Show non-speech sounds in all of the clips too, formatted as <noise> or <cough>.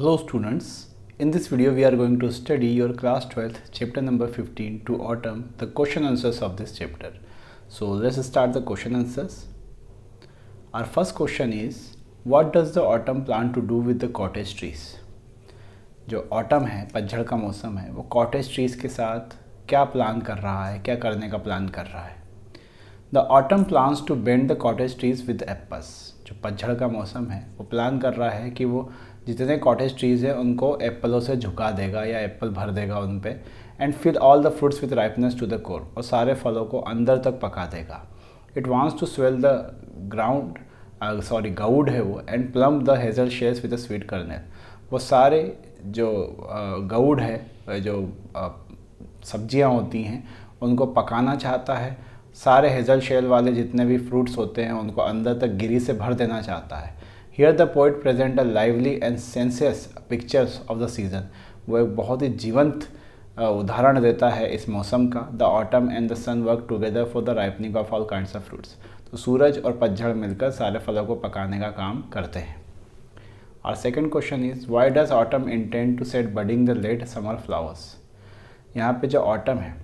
Hello students, in this video we are going to study your class 12th chapter number 15 to autumn the question answers of this chapter. So let's start the question answers. Our first question is what does the autumn plan to do with the cottage trees? जो autumn है पतझड़ का मौसम है वो cottage trees के साथ क्या प्लान कर रहा है क्या करने का प्लान कर रहा है the autumn plans to bend the cottage trees with apples जो पतझड़ का मौसम है वो प्लान कर रहा है कि वो जितने कॉटेज ट्रीज़ हैं उनको एप्पलों से झुका देगा या एप्पल भर देगा उन पर and fill all the fruits with ripeness to the core और सारे फलों को अंदर तक पका देगा it wants to swell the ground sorry gourd है वो and plump the hazel shells with the sweet kernel वो सारे जो uh, गउड है जो uh, सब्जियाँ होती हैं उनको पकाना चाहता है सारे हेजल शेल वाले जितने भी फ्रूट्स होते हैं उनको अंदर तक गिरी से भर देना चाहता है here the poet present a lively and sensuous pictures of the season वो एक बहुत ही जीवंत उदाहरण देता है इस मौसम का the autumn and the sun work together for the ripening of all kind of fruits तो सूरज और पतझड़ मिलकर सारे फलों को पकाने का काम करते हैं और second question is why does autumn intend to set budding the late summer flowers यहाँ पे जो ऑटम है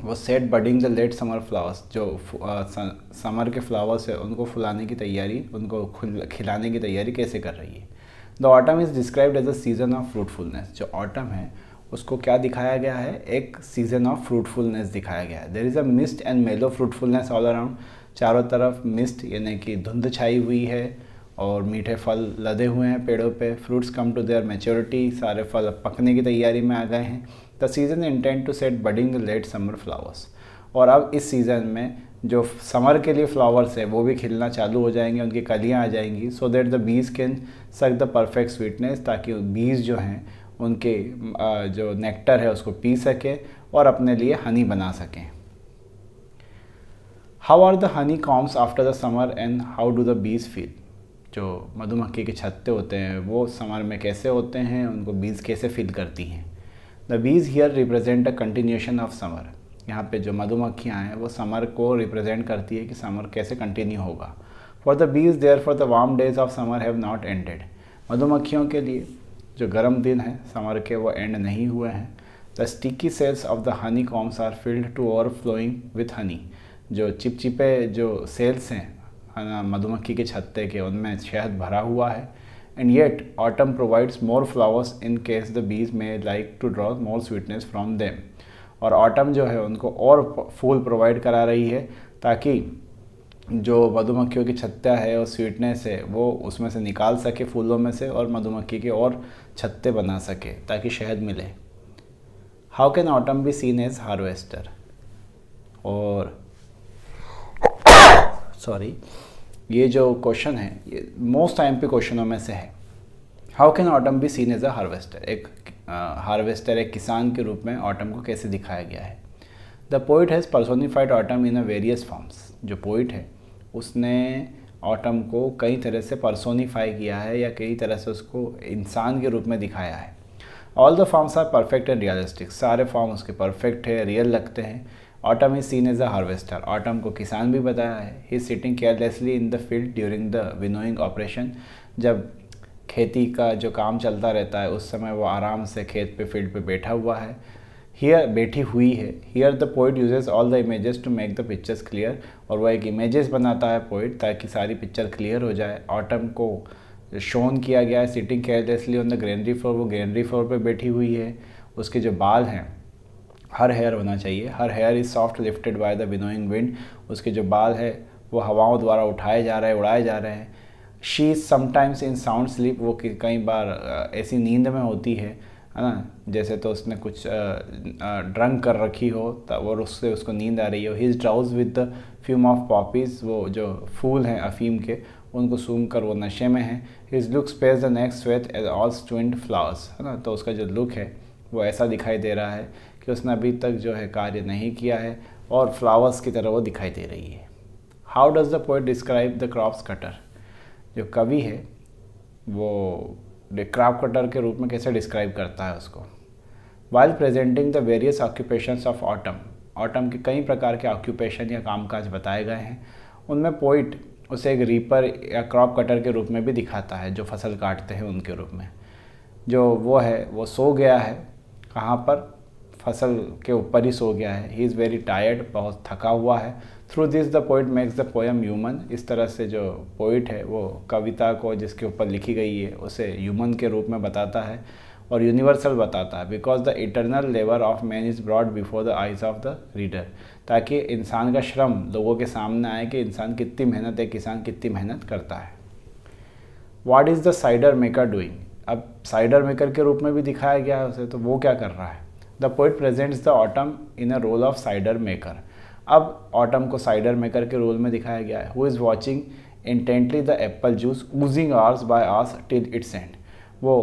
वो set budding the late summer flowers जो uh, समर के फ्लावर्स है उनको फुलाने की तैयारी उनको खिलाने की तैयारी कैसे कर रही है the autumn is described as a season of fruitfulness जो ऑटम है उसको क्या दिखाया गया है एक सीज़न ऑफ फ्रूटफुलनेस दिखाया गया है there is a mist and mellow fruitfulness all around चारों तरफ मिस्ट यानी कि धुंध छाई हुई है और मीठे फल लदे हुए हैं पेड़ों पे fruits come to their maturity सारे फल पकने की तैयारी में आ गए हैं the season intent to set budding late summer flowers और अब इस सीज़न में जो समर के लिए फ्लावर्स है वो भी खिलना चालू हो जाएंगे उनकी कलियाँ आ जाएंगी so that the bees can suck the perfect sweetness ताकि बीज जो हैं उनके जो नेक्टर है उसको पी सकें और अपने लिए हनी बना सकें how are the honey combs after the summer and how do the bees feel जो मधुमक्खी के छत्ते होते हैं वो समर में कैसे होते हैं उनको बीज कैसे फील करती हैं the bees here represent a continuation of summer यहाँ पे जो मधुमक्खियाँ हैं वो समर को रिप्रेजेंट करती है कि समर कैसे कंटिन्यू होगा for the bees there for the warm days of summer have not ended मधुमक्खियों के लिए जो गर्म दिन हैं समर के वो एंड नहीं हुए हैं the sticky cells of the honey combs are filled to overflowing with honey जो चिपचिपे जो सेल्स हैं हाँ, मधुमक्खी के छत्ते के उनमें शहद भरा हुआ है and yet autumn provides more flowers in case the bees may like to draw more sweetness from them और autumn जो है उनको और फूल प्रोवाइड करा रही है ताकि जो मधुमक्खियों की छत्ता है और स्वीटनेस है वो उसमें से निकाल सके फूलों में से और मधुमक्खी के और छत्ते बना सके ताकि शहद मिले how can autumn be seen as harvester और सॉरी <coughs> ये जो क्वेश्चन है ये मोस्ट टाइम पे क्वेश्चनों में से है how can autumn be seen as a harvester एक हार्वेस्टर एक किसान के रूप में ऑटम को कैसे दिखाया गया है the poet has personified autumn in a various forms जो पोइट है उसने ऑटम को कई तरह से पर्सोनीफाई किया है या कई तरह से उसको इंसान के रूप में दिखाया है all the forms are perfect and realistic सारे फॉर्म उसके परफेक्ट है रियल लगते हैं autumn is seen as a harvester autumn को किसान भी बताया है he sitting carelessly in the field during the winnowing operation जब खेती का जो काम चलता रहता है उस समय वो आराम से खेत पे फील्ड पे बैठा हुआ है हियर बैठी हुई है here the poet uses all the images to make the pictures clear और वह एक इमेजेस बनाता है पोइट ताकि सारी पिक्चर क्लियर हो जाए ऑटम को शोन किया गया है sitting carelessly on the granary floor वो ग्रेनरी फ्लोर पे बैठी हुई है उसके जो बाल हैं हर हेयर होना चाहिए her hair is soft lifted by the winnowing wind उसके जो बाल है वो हवाओं द्वारा उठाए जा रहे हैं उड़ाए जा रहे हैं she sometimes in sound sleep वो कई बार ऐसी नींद में होती है है ना जैसे तो उसने कुछ ड्रंक कर रखी हो तब तो और उससे उसको नींद आ रही हो his drowse with the fume of poppies वो जो फूल हैं अफीम के उनको सूम कर वो नशे में है his look spares the next swath as all student flowers है ना तो उसका जो लुक है वो ऐसा दिखाई दे रहा है कि उसने अभी तक जो है कार्य नहीं किया है और फ्लावर्स की तरह वो दिखाई दे रही है how does the poet describe the crops cutter जो कवि है वो क्रॉप कटर के रूप में कैसे डिस्क्राइब करता है उसको while presenting the various occupation of autumn autumn के कई प्रकार के ऑक्यूपेशन या कामकाज बताए गए हैं उनमें पोइट उसे एक रीपर या क्रॉप कटर के रूप में भी दिखाता है जो फसल काटते हैं उनके रूप में जो वो है वो सो गया है कहाँ पर फसल के ऊपर ही सो गया है ही इज़ वेरी टायर्ड बहुत थका हुआ है through this the poet makes the poem human इस तरह से जो पोइट है वो कविता को जिसके ऊपर लिखी गई है उसे ह्यूमन के रूप में बताता है और यूनिवर्सल बताता है because the eternal labour of man is brought before the eyes of the reader ताकि इंसान का श्रम लोगों के सामने आए कि इंसान कितनी मेहनत है किसान कितनी मेहनत करता है what is the cider maker doing अब साइडर मेकर के रूप में भी दिखाया गया है उसे तो वो क्या कर रहा है the poet presents the autumn in a role of cider maker अब ऑटम को साइडर मेकर के रोल में दिखाया गया है who is watching intently the apple juice oozing hours by hours till its end वो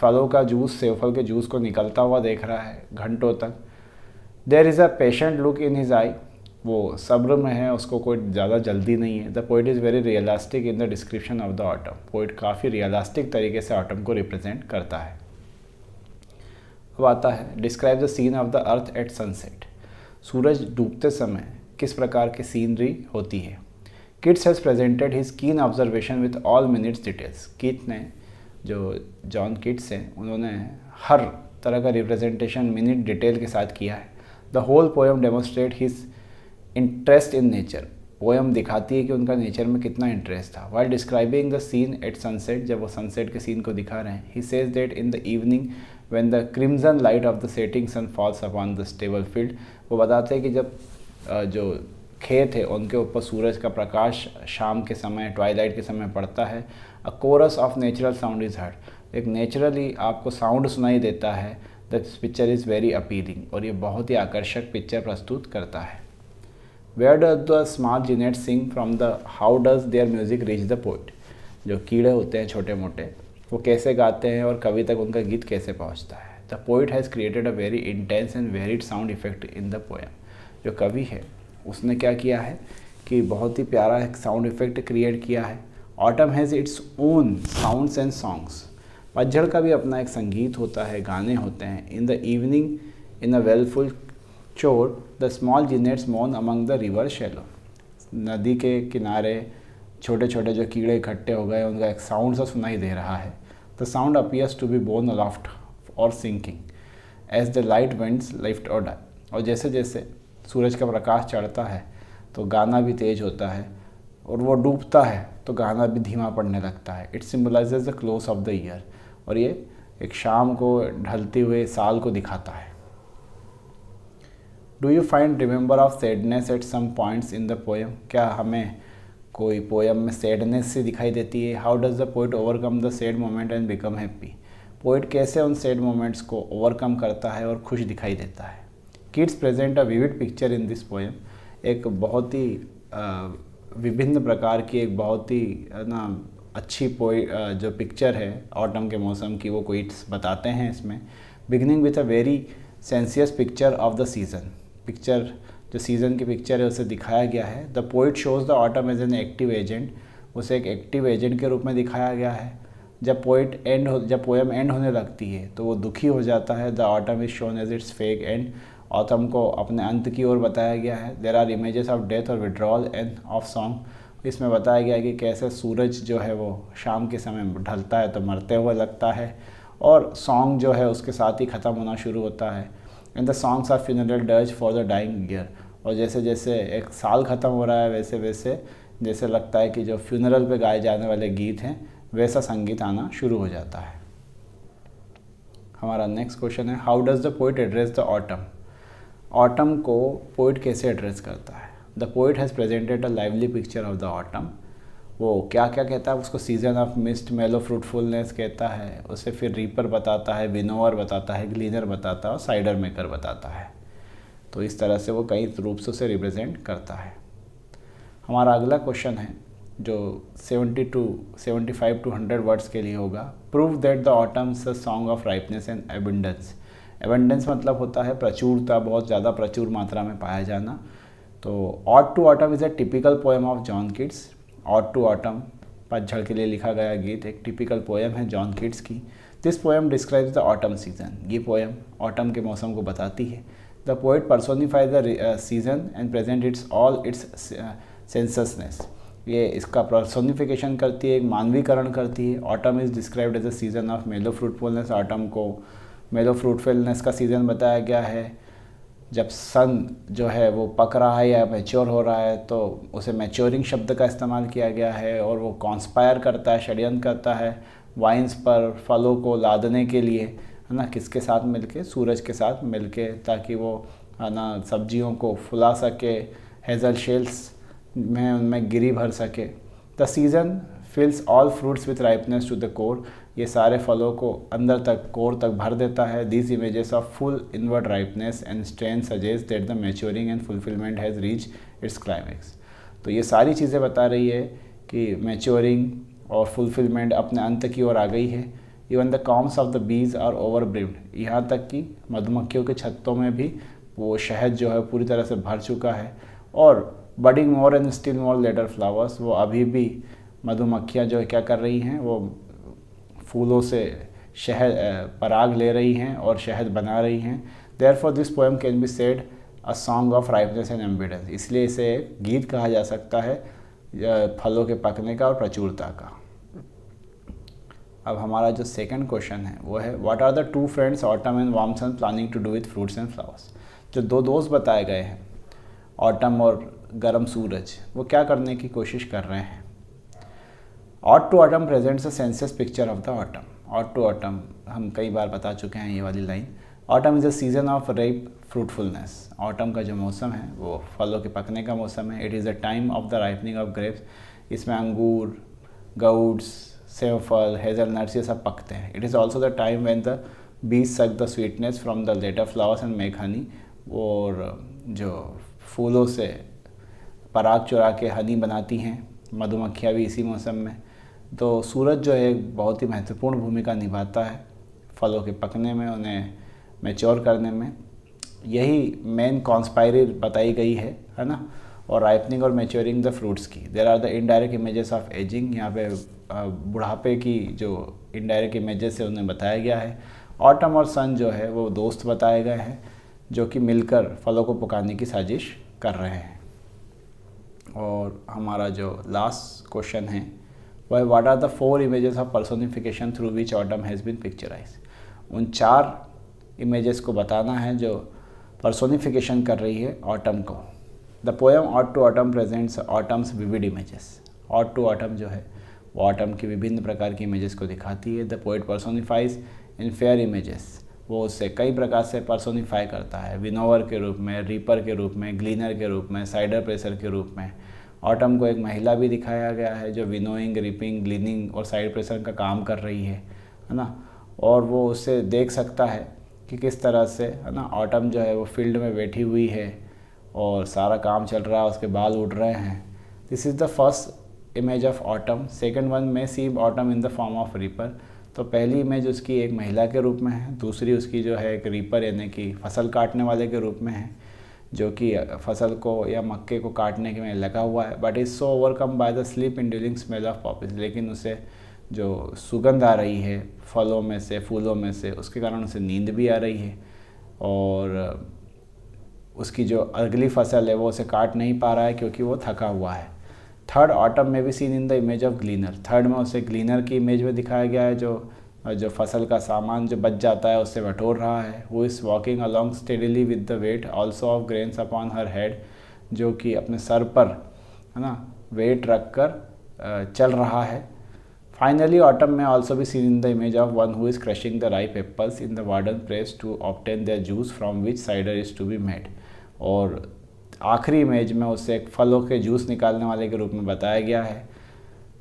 फलों का जूस सेवफल के जूस को निकलता हुआ देख रहा है घंटों तक there is a patient look in his eye वो सब्र में है उसको कोई ज़्यादा जल्दी नहीं है the poet is very realistic in the description of the autumn poet काफ़ी रियलिस्टिक तरीके से ऑटम को रिप्रेजेंट करता है अब आता है describe the scene of the earth at sunset सूरज डूबते समय किस प्रकार की सीनरी होती है Keats has presented his keen observation with all minute details Keats ने जो जॉन किट्स हैं उन्होंने हर तरह का रिप्रेजेंटेशन मिनट डिटेल के साथ किया है the whole poem demonstrate his interest in nature poem दिखाती है कि उनका नेचर में कितना इंटरेस्ट था while describing the scene at sunset जब वो सनसेट के सीन को दिखा रहे हैं he says that in the evening when the crimson light of the setting sun falls upon the stubble field वो बताते हैं कि जब जो खेत है उनके ऊपर सूरज का प्रकाश शाम के समय ट्वाइलाइट के समय पड़ता है a chorus of natural sound is heard एक नेचुरली आपको साउंड सुनाई देता है this picture is very appealing और ये बहुत ही आकर्षक पिक्चर प्रस्तुत करता है where does the small gnat sing from the how does their music reach the poet जो कीड़े होते हैं छोटे मोटे वो कैसे गाते हैं और कवि तक उनका गीत कैसे पहुंचता है the poet has created a very intense and varied sound effect in the poem जो कवि है उसने क्या किया है कि बहुत ही प्यारा एक साउंड इफेक्ट क्रिएट किया है autumn has its own sounds and songs पतझड़ का भी अपना एक संगीत होता है गाने होते हैं इन द इवनिंग इन अ वेलफुल चोर द स्मॉल जिनेट्स मोन अमंग द रिवर शेलो नदी के किनारे छोटे छोटे जो कीड़े इकट्ठे हो गए उनका एक साउंड सा सुनाई दे रहा है The sound appears to be born aloft or sinking as the light winds lift or die. और जैसे जैसे सूरज का प्रकाश चढ़ता है तो गाना भी तेज होता है और वो डूबता है तो गाना भी धीमा पड़ने लगता है it symbolize the close of the year और ये एक शाम को ढलते हुए साल को दिखाता है do you find remember of sadness at some points in the poem क्या हमें कोई पोएम में सैडनेस से दिखाई देती है how does the poet overcome the sad moment and become happy poet कैसे उन सैड मोमेंट्स को ओवरकम करता है और खुश दिखाई देता है Keats present a vivid picture in this poem एक बहुत ही विभिन्न प्रकार की एक बहुत ही ना अच्छी पोइ जो पिक्चर है ऑटम के मौसम की वो कोइट्स बताते हैं इसमें beginning with a very sensuous picture of the season picture जो सीज़न की पिक्चर है उसे दिखाया गया है the poet shows the autumn as an active agent उसे एक एक्टिव एजेंट के रूप में दिखाया गया है जब पोइट एंड हो जब पोएम एंड होने लगती है तो वो दुखी हो जाता है the autumn is shown as its fake end autumn को अपने अंत की ओर बताया गया है there are images of death और विड्रॉल एंड ऑफ सॉन्ग इसमें बताया गया है कि कैसे सूरज जो है वो शाम के समय ढलता है तो मरते हुए लगता है और सॉन्ग जो है उसके साथ ही ख़त्म होना शुरू होता है and the songs are funeral dirge for the dying year और जैसे जैसे एक साल ख़त्म हो रहा है वैसे वैसे जैसे लगता है कि जो फ्यूनरल पे गाए जाने वाले गीत हैं वैसा संगीत आना शुरू हो जाता है हमारा नेक्स्ट क्वेश्चन है how does the poet address the autumn autumn को पोइट कैसे एड्रेस करता है the poet has presented a lively picture of the autumn वो क्या क्या कहता है उसको season of mist mellow fruitfulness कहता है उसे फिर रीपर बताता है विनोवर बताता है ग्लीनर बताता है और साइडर मेकर बताता है तो इस तरह से वो कई रूप से उसे रिप्रेजेंट करता है हमारा अगला क्वेश्चन है जो 72 75 टू 100 वर्ड्स के लिए होगा prove that the autumn's song of ripeness and abundance abundance मतलब होता है प्रचुरता बहुत ज़्यादा प्रचुर मात्रा में पाया जाना तो ode to autumn is a typical poem of John Keats ode to autumn पतझड़ के लिए लिखा गया गीत एक टिपिकल पोएम है जॉन किड्स की this poem describes the autumn season ये पोएम ऑटम के मौसम को बताती है the poet personifies the season and present its all its sensuousness ये इसका पर्सोनिफिकेशन करती है एक मानवीकरण करती है autumn is described as a season of mellow fruitfulness autumn को मेलो फ्रूटफुलनेस का सीज़न बताया गया है जब सन जो है वो पक रहा है या मैच्योर हो रहा है तो उसे मैच्योरिंग शब्द का इस्तेमाल किया गया है और वो कॉन्स्पायर करता है षडयंत्र करता है वाइन्स पर फलों को लादने के लिए है ना किसके साथ मिलके सूरज के साथ मिलके ताकि वो है ना सब्जियों को फुला सके हेज़ल शेल्स में उनमें गिरी भर सके the season fills all fruits with ripeness to the core ये सारे फलों को अंदर तक कोर तक भर देता है this images of full inward ripeness and strength suggest that the maturing and fulfilment has reach its climax तो ये सारी चीज़ें बता रही है कि मेच्योरिंग और फुलफिलमेंट अपने अंत की ओर आ गई है even the combs of the bees are over brimmed यहाँ तक कि मधुमक्खियों के छत्तों में भी वो शहद जो है पूरी तरह से भर चुका है और budding more and still more later flowers वो अभी भी मधुमक्खियाँ जो है क्या कर रही हैं वो फूलों से शहद पराग ले रही हैं और शहद बना रही हैं therefore this poem can be said a song of ripeness and abundance इसलिए इसे गीत कहा जा सकता है फलों के पकने का और प्रचुरता का अब हमारा जो सेकंड क्वेश्चन है वो है what are the two friends autumn and warm sun planning to do with fruits and flowers जो दो दोस्त बताए गए हैं ऑटम और गर्म सूरज वो क्या करने की कोशिश कर रहे हैं ode to autumn presents a sensuous picture of the autumn ode to autumn हम कई बार बता चुके हैं ये वाली line autumn is a season of ripe fruitfulness ऑटम का जो मौसम है वो फलों के पकने का मौसम है it is a time of the ripening of grapes इसमें अंगूर गउड्स सेव फल हेजल नट्स ये सब पकते हैं it is also the time when the bees suck the sweetness from the later flowers and make honey और uh, जो फूलों से पराग चुरा के हनी बनाती हैं मधुमक्खियाँ भी इसी मौसम में तो सूरज जो है बहुत ही महत्वपूर्ण भूमिका निभाता है फलों के पकने में उन्हें मेच्योर करने में यही मेन कॉन्स्पायरी बताई गई है है ना और राइपनिंग और मेच्योरिंग द फ्रूट्स की there are the indirect images of ageing यहाँ पे बुढ़ापे की जो इनडायरेक्ट इमेजेस है उन्हें बताया गया है ऑटम और सन जो है वो दोस्त बताए गए हैं जो कि मिलकर फलों को पकाने की साजिश कर रहे हैं और हमारा जो लास्ट क्वेश्चन है वह what are the four images of personification through which autumn has been picturise उन चार इमेजेस को बताना है जो पर्सोनिफिकेशन कर रही है ऑटम को the poem ode to autumn presents autumn's vivid images ode to autumn जो है वो ऑटम की विभिन्न प्रकार की इमेजेस को दिखाती है the poet personifies in four images वो उससे कई प्रकार से पर्सोनिफाई करता है विनोवर के रूप में रीपर के रूप में ग्लीनर के रूप में साइडर प्रेसर के रूप में ऑटम को एक महिला भी दिखाया गया है जो विनोइंग रिपिंग ग्लीनिंग और साइड प्रेशर का काम कर रही है है ना और वो उससे देख सकता है कि किस तरह से है ना ऑटम जो है वो फील्ड में बैठी हुई है और सारा काम चल रहा है उसके बाल उड़ रहे हैं this is the first image of autumn second one में see autumn in the form of reaper तो पहली इमेज उसकी एक महिला के रूप में है दूसरी उसकी जो है एक रीपर यानी कि फसल काटने वाले के रूप में है जो कि फसल को या मक्के को काटने के में लगा हुआ है but is so overcome by the sleep in during smell of poppies लेकिन उसे जो सुगंध आ रही है फलों में से फूलों में से उसके कारण उसे नींद भी आ रही है और उसकी जो अगली फसल है वो उसे काट नहीं पा रहा है क्योंकि वो थका हुआ है थर्ड ऑटम में भी seen in the image of gleaner third में उसे ग्लीनर की इमेज में दिखाया गया है जो जो फसल का सामान जो बच जाता है उससे बटोर रहा है वो is walking along steadily with the weight also of grains upon her head जो कि अपने सर पर है ना वेट रख कर चल रहा है Finally, autumn may also be seen in the image of one who is crushing the ripe apples in the warden press to obtain their juice from which cider is to be made. और आखिरी image में उसे एक फलों के juice निकालने वाले के रूप में बताया गया है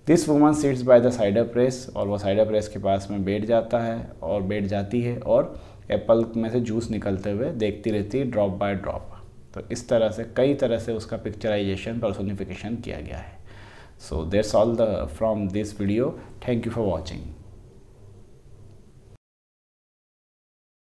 this woman sits by the cider press और वो साइडर प्रेस के पास में बैठ जाता है और बैठ जाती है और एप्पल में से जूस निकलते हुए देखती रहती है ड्रॉप बाय ड्रॉप तो इस तरह से कई तरह से उसका पिक्चराइजेशन पर्सोनिफिकेशन किया गया है so that's all the from this video thank you for watching